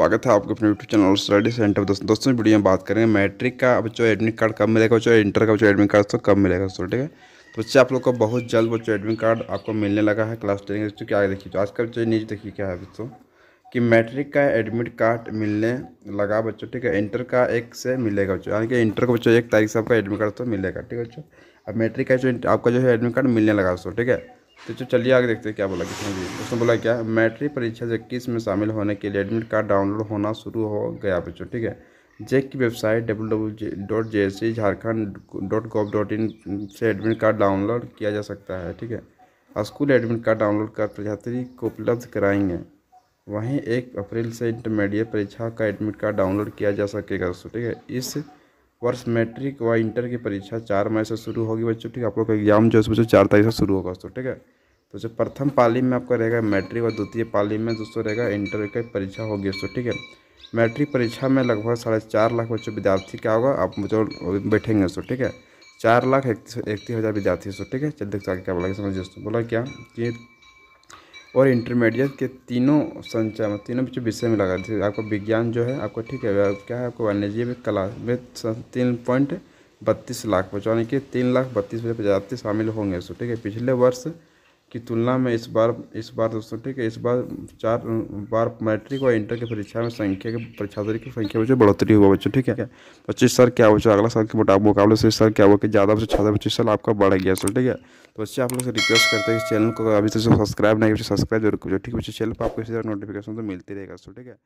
स्वागत है आपको अपने यूट्यूब चैनल स्टडी सेंटर दोस्तों दोस्तों वीडियो में बात करेंगे मैट्रिक का बच्चों एडमिट कार्ड कब मिलेगा बच्चों इंटर का बच्चों एडमिट कार्ड तो कब मिलेगा दोस्तों ठीक है तो बच्चे आप लोग को बहुत जल्द बच्चों एडमिट कार्ड आपको मिलने लगा है क्लास टेन का क्या देखिए तो आज का बच्चों न्यूज देखिए क्या है बच्चों कि मैट्रिक का एडमिट कार्ड मिलने लगा बच्चों ठीक है इंटर का एक से मिलेगा बच्चों यानी कि इंटर का बच्चों एक तारीख से आपका एडमिट कार्ड तो मिलेगा ठीक है बच्चों अब मैट्रिक का जो आपका जो है एडमिट कार्ड मिलने लगा दोस्तों ठीक है तो जो चलिए आगे देखते हैं क्या बोला किसने भी उसने बोला क्या मैट्रिक परीक्षा इक्कीस में शामिल होने के लिए एडमिट कार्ड डाउनलोड होना शुरू हो गया बच्चों ठीक है जैक की website W W dot J S C Jharkhand dot gov dot in से एडमिट कार्ड डाउनलोड किया जा सकता है ठीक है स्कूल एडमिट कार्ड डाउनलोड कर प्रजात्री को उपलब्ध कराएंगे वहीं एक अप्रैल से इंटरमीडिएट परीक्षा का एडमिट कार्ड डाउनलोड किया जा सकेगा दोस्तों ठीक है इस वर्ष मैट्रिक व इंटर की परीक्षा चार मई से शुरू होगी बच्चों ठीक है आप लोग का एग्जाम जो है बच्चों चार तारीख से शुरू होगा दोस्तों ठीक है तो जो प्रथम पाली में आपका रहेगा मैट्रिक और द्वितीय पाली में दोस्तों रहेगा इंटर की परीक्षा होगी दोस्तों ठीक है मैट्रिक परीक्षा में लगभग साढ़े चार लाख बच्चों विद्यार्थी क्या होगा आप जो बैठेंगे दोस्तों ठीक है चार लाख इकतीस हज़ार विद्यार्थी दोस्तों ठीक है चल देखते आगे क्या बोला समझिए दोस्तों बोला क्या कि और इंटरमीडिएट के तीनों संचय मतलब तीनों बच्चों विषय में लगा आपको विज्ञान जो है आपको ठीक है क्या है आपको वाणिज्य में कला में तीन पॉइंट बत्तीस लाख बच्चों यानी कि तीन लाख बत्तीस हज़ार विद्यार्थी शामिल होंगे दोस्तों ठीक है पिछले वर्ष की तुलना में इस बार इस बार दोस्तों ठीक है इस बार चार बार मैट्रिक और इंटर की परीक्षा में संख्या के परीक्षार्थी की संख्या में बढ़ोतरी हुआ बच्चों ठीक है पच्चीस साल क्या बच्चों अगला साल के मुकाबले से इस साल क्या हुआ कि ज़्यादा बच्चे छात्र पच्चीस साल आपका बढ़ गया सर ठीक है तो बच्चे आप लोग से रिक्वेस्ट करते हैं इस चैनल को अभी तक सब्सक्राइब नहीं सब्सक्राइब जरूर करो ठीक है बच्चे चैनल पर आपको इसी तरह नोटिफिकेशन तो मिलती रहेगा सर ठीक है